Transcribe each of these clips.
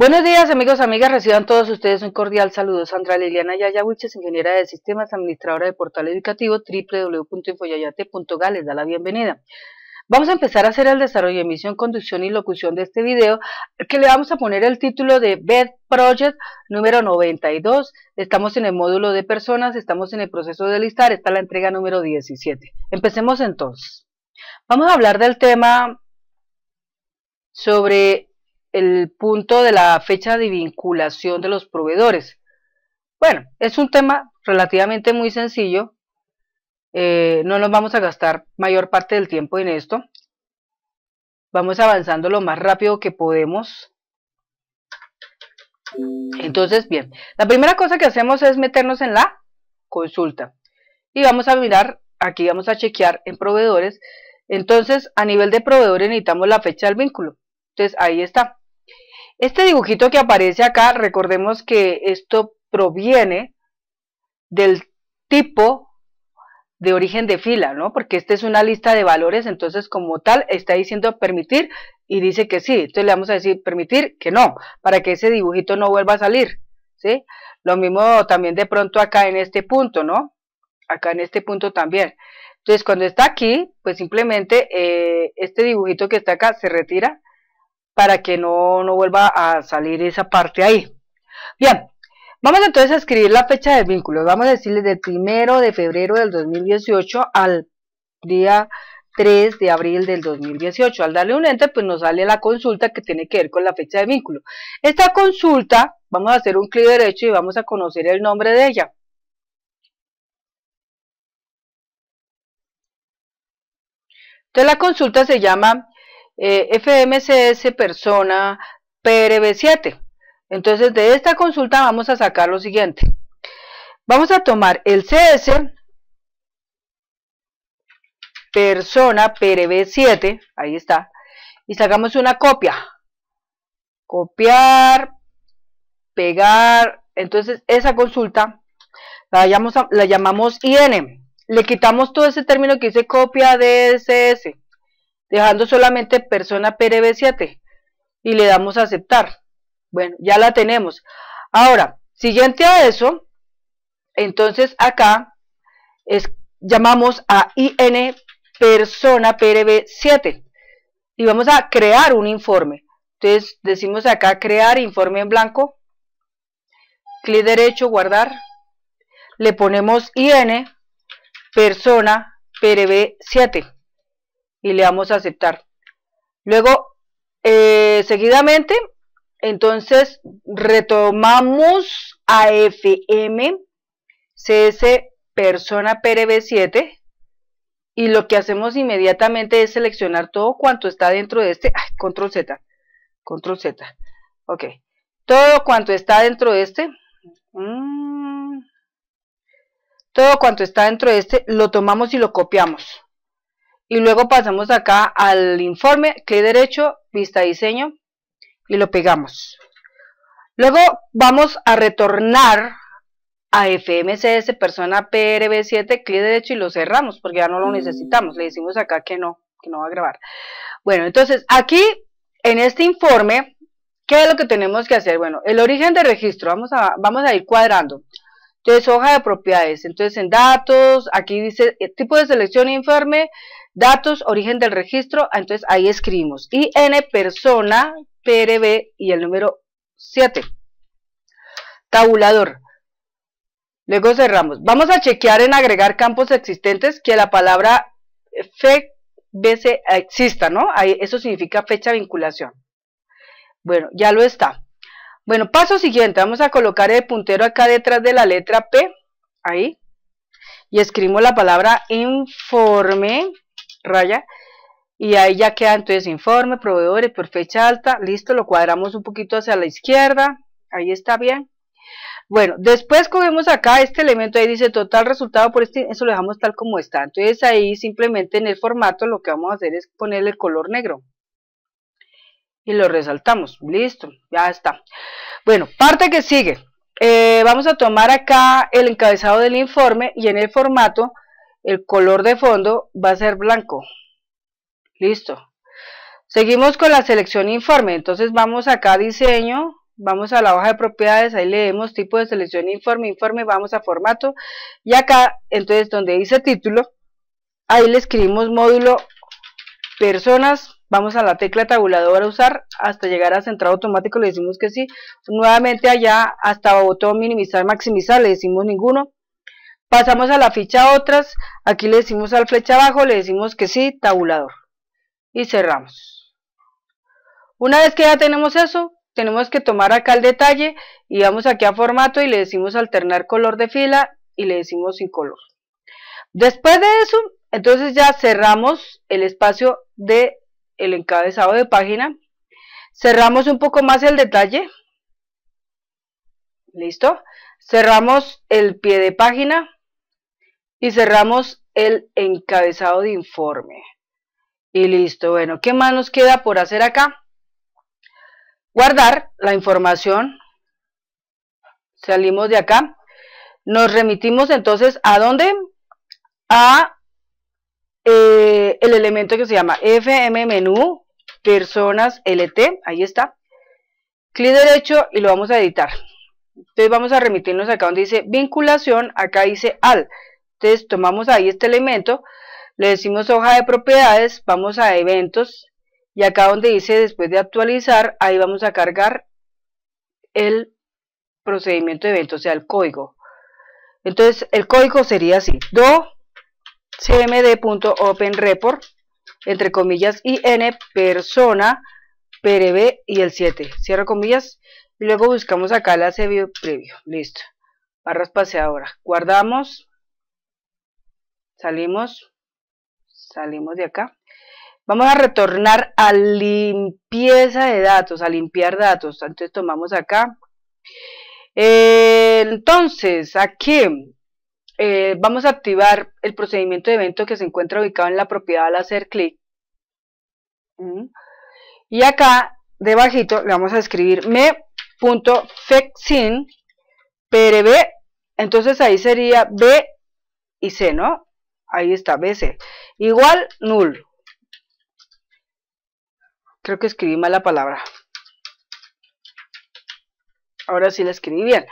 Buenos días, amigos, amigas. Reciban todos ustedes un cordial saludo. Sandra Liliana Wilches, ingeniera de sistemas, administradora de portal educativo www.infoyayate.gal. Les da la bienvenida. Vamos a empezar a hacer el desarrollo, emisión, conducción y locución de este video, que le vamos a poner el título de BED Project número 92. Estamos en el módulo de personas, estamos en el proceso de listar, está la entrega número 17. Empecemos entonces. Vamos a hablar del tema sobre el punto de la fecha de vinculación de los proveedores. Bueno, es un tema relativamente muy sencillo. Eh, no nos vamos a gastar mayor parte del tiempo en esto. Vamos avanzando lo más rápido que podemos. Entonces, bien, la primera cosa que hacemos es meternos en la consulta. Y vamos a mirar, aquí vamos a chequear en proveedores. Entonces, a nivel de proveedores necesitamos la fecha del vínculo. Entonces, ahí está. Este dibujito que aparece acá, recordemos que esto proviene del tipo de origen de fila, ¿no? Porque esta es una lista de valores, entonces como tal está diciendo permitir y dice que sí, entonces le vamos a decir permitir que no, para que ese dibujito no vuelva a salir, ¿sí? Lo mismo también de pronto acá en este punto, ¿no? Acá en este punto también. Entonces cuando está aquí, pues simplemente eh, este dibujito que está acá se retira para que no, vuelva a salir esa parte ahí. Bien, vamos entonces a escribir la fecha de vínculo. Vamos a decirle del primero de febrero del 2018 al día 3 de abril del 2018. Al darle un enter, pues nos sale la consulta que tiene que ver con la fecha de vínculo. Esta consulta, vamos a hacer un clic derecho y vamos a conocer el nombre de ella. Entonces la consulta se llama eh, FMCS persona PRB7. Entonces de esta consulta vamos a sacar lo siguiente. Vamos a tomar el CS persona PRB7, ahí está, y sacamos una copia. Copiar, pegar, entonces esa consulta la, llamamos, la llamamos IN. Le quitamos todo ese término que dice copia de CS dejando solamente persona PRB7 y le damos a aceptar. Bueno, ya la tenemos. Ahora, siguiente a eso, entonces acá llamamos a IN persona PRB7 y vamos a crear un informe. Entonces decimos acá crear informe en blanco, clic derecho, guardar, le ponemos IN persona PRB7 y le damos a aceptar. Luego, eh, seguidamente, entonces retomamos a FM CS persona PRB7 y lo que hacemos inmediatamente es seleccionar todo cuanto está dentro de este, ay, control Z, control Z, ok, todo cuanto está dentro de este, mm, todo cuanto está dentro de este lo tomamos y lo copiamos y luego pasamos acá al informe, clic derecho, vista diseño y lo pegamos. Luego vamos a retornar a FMCS persona PRB7, clic derecho y lo cerramos porque ya no lo mm. necesitamos, le decimos acá que no, que no va a grabar. Bueno, entonces aquí en este informe, ¿qué es lo que tenemos que hacer? Bueno, el origen de registro, vamos a, vamos a ir cuadrando. Entonces, hoja de propiedades, entonces en datos, aquí dice eh, tipo de selección informe, datos, origen del registro, ah, entonces ahí escribimos IN persona, PRB y el número 7. Tabulador. Luego cerramos. Vamos a chequear en agregar campos existentes que la palabra FBC ah, exista, ¿no? Ahí, eso significa fecha vinculación. Bueno, ya lo está. Bueno, paso siguiente, vamos a colocar el puntero acá detrás de la letra P, ahí, y escribimos la palabra informe raya, y ahí ya queda entonces informe, proveedores por fecha alta, listo, lo cuadramos un poquito hacia la izquierda, ahí está bien. Bueno, después cogemos acá este elemento, ahí dice total resultado por este, eso lo dejamos tal como está. Entonces ahí simplemente en el formato lo que vamos a hacer es ponerle el color negro. Y lo resaltamos, listo, ya está. Bueno, parte que sigue. Eh, vamos a tomar acá el encabezado del informe y en el formato el color de fondo va a ser blanco. Listo. Seguimos con la selección informe. Entonces vamos acá a diseño, vamos a la hoja de propiedades, ahí leemos tipo de selección informe, informe, vamos a formato. Y acá, entonces donde dice título, ahí le escribimos módulo personas, vamos a la tecla tabuladora usar hasta llegar a centrado automático, le decimos que sí. Nuevamente allá hasta botón minimizar, maximizar, le decimos ninguno Pasamos a la ficha otras, aquí le decimos al flecha abajo, le decimos que sí, tabulador. Y cerramos. Una vez que ya tenemos eso, tenemos que tomar acá el detalle y vamos aquí a formato y le decimos alternar color de fila y le decimos sin color. Después de eso, entonces ya cerramos el espacio del el encabezado de página. Cerramos un poco más el detalle. ¿Listo? Cerramos el pie de página y cerramos el encabezado de informe. Y listo, bueno, ¿qué más nos queda por hacer acá? Guardar la información. Salimos de acá. Nos remitimos entonces a dónde? A eh, el elemento que se llama FM menú personas LT, ahí está. Clic derecho y lo vamos a editar. Entonces vamos a remitirnos acá donde dice vinculación, acá dice al. Entonces tomamos ahí este elemento, le decimos hoja de propiedades, vamos a eventos y acá donde dice después de actualizar, ahí vamos a cargar el procedimiento de evento, o sea el código. Entonces el código sería así, do cmd.openreport entre comillas in persona prb y el 7, cierro comillas y luego buscamos acá la asedio previo, listo, barra ahora guardamos Salimos, salimos de acá. Vamos a retornar a limpieza de datos, a limpiar datos. Entonces tomamos acá. Eh, entonces, aquí eh, vamos a activar el procedimiento de evento que se encuentra ubicado en la propiedad al hacer clic. Mm. Y acá, debajito, le vamos a escribir me.fexin Entonces ahí sería B y C, ¿no? ahí está, BC, igual null. Creo que escribí mal la palabra. Ahora sí la escribí bien.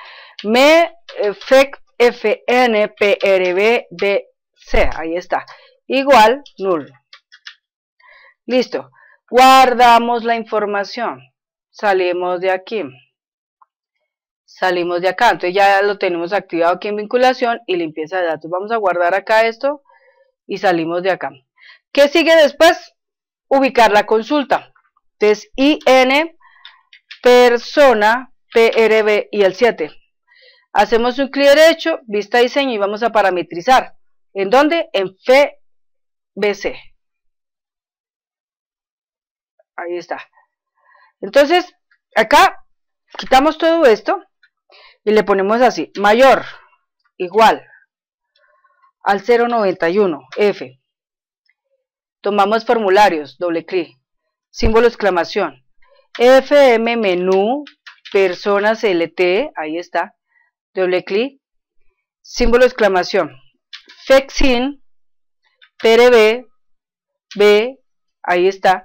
Me efect fn prb bc, ahí está, igual null. Listo, guardamos la información, salimos de aquí salimos de acá, entonces ya lo tenemos activado aquí en vinculación y limpieza de datos, vamos a guardar acá esto, y salimos de acá. ¿Qué sigue después? Ubicar la consulta. Entonces, IN, persona, PRB y el 7. Hacemos un clic derecho, vista diseño y vamos a parametrizar. ¿En dónde? En FBC. Ahí está. Entonces, acá quitamos todo esto y le ponemos así, mayor, igual, al 091, F. Tomamos formularios, doble clic, símbolo exclamación, FM menú, personas LT, ahí está, doble clic, símbolo exclamación, Fexin, PRB, B, ahí está,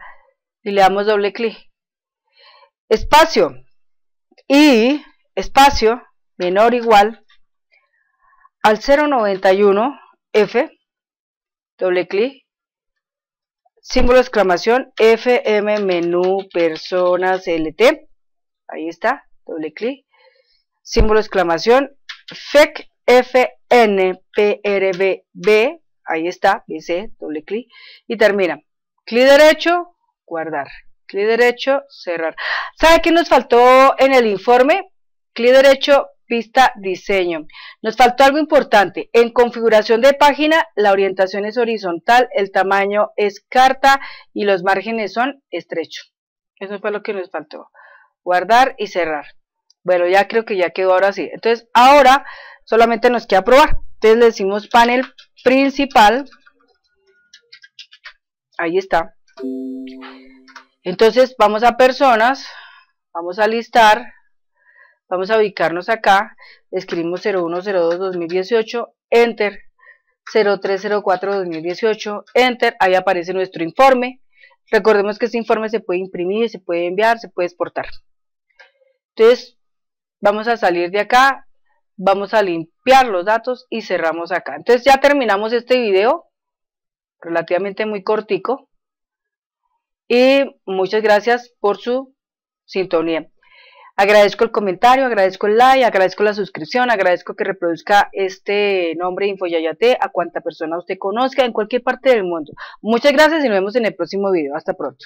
y le damos doble clic, espacio, y, espacio, menor o igual, al 091, F, doble clic, símbolo de exclamación, FM menú personas LT, ahí está, doble clic, símbolo de exclamación, FEC FN B, ahí está, dice, doble clic, y termina, clic derecho, guardar, clic derecho, cerrar. ¿Sabe qué nos faltó en el informe? Clic derecho, pista diseño. Nos faltó algo importante. En configuración de página, la orientación es horizontal, el tamaño es carta y los márgenes son estrechos. Eso fue lo que nos faltó. Guardar y cerrar. Bueno, ya creo que ya quedó ahora así. Entonces, ahora solamente nos queda probar. Entonces le decimos panel principal. Ahí está. Entonces vamos a personas, vamos a listar, Vamos a ubicarnos acá, escribimos 0102-2018, Enter, 0304-2018, Enter, ahí aparece nuestro informe. Recordemos que este informe se puede imprimir, se puede enviar, se puede exportar. Entonces, vamos a salir de acá, vamos a limpiar los datos y cerramos acá. Entonces ya terminamos este video, relativamente muy cortico. Y muchas gracias por su sintonía. Agradezco el comentario, agradezco el like, agradezco la suscripción, agradezco que reproduzca este nombre InfoYayate a cuanta persona usted conozca en cualquier parte del mundo. Muchas gracias y nos vemos en el próximo video. Hasta pronto.